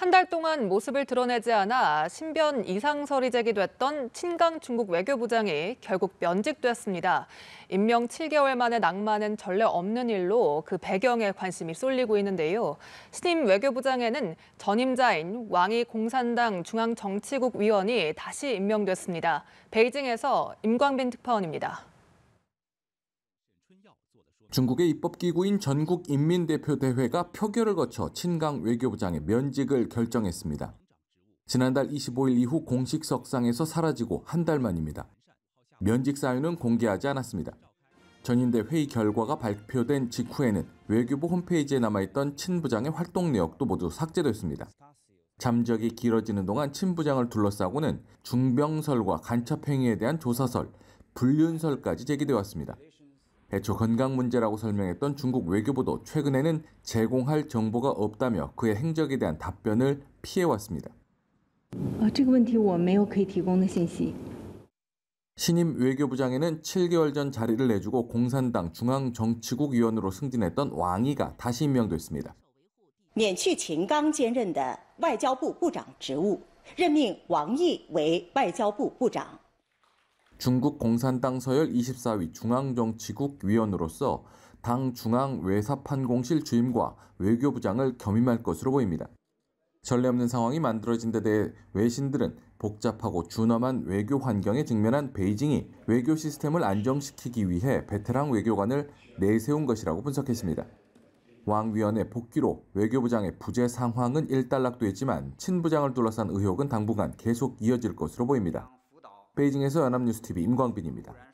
한 달 동안 모습을 드러내지 않아 신변 이상설이 제기됐던 친강 중국 외교부장이 결국 면직됐습니다. 임명 7개월 만에 낙마는 전례 없는 일로 그 배경에 관심이 쏠리고 있는데요. 신임 외교부장에는 전임자인 왕이 공산당 중앙정치국 위원이 다시 임명됐습니다. 베이징에서 임광빈 특파원입니다. 중국의 입법기구인 전국인민대표대회가 표결을 거쳐 친강 외교부장의 면직을 결정했습니다. 지난달 25일 이후 공식석상에서 사라지고 한 달 만입니다. 면직 사유는 공개하지 않았습니다. 전인대 회의 결과가 발표된 직후에는 외교부 홈페이지에 남아있던 친 부장의 활동 내역도 모두 삭제됐습니다. 잠적이 길어지는 동안 친 부장을 둘러싸고는 중병설과 간첩행위에 대한 조사설, 불륜설까지 제기되었습니다. 애초 건강 문제라고 설명했던 중국 외교부도 최근에는 제공할 정보가 없다며 그의 행적에 대한 답변을 피해왔습니다. 신임 외교부장에는 7개월 전 자리를 내주고 공산당 중앙정치국 위원으로 승진했던 왕이가 다시 임명됐습니다. 免去秦刚兼任的外交部部长职务，任命王毅为外交部部长。 중국 공산당 서열 24위 중앙정치국 위원으로서 당 중앙 외사판공실 주임과 외교부장을 겸임할 것으로 보입니다. 전례 없는 상황이 만들어진 데 대해 외신들은 복잡하고 준엄한 외교 환경에 직면한 베이징이 외교 시스템을 안정시키기 위해 베테랑 외교관을 내세운 것이라고 분석했습니다. 왕 위원의 복귀로 외교부장의 부재 상황은 일단락됐지만 친부장을 둘러싼 의혹은 당분간 계속 이어질 것으로 보입니다. 베이징에서 연합뉴스TV 임광빈입니다.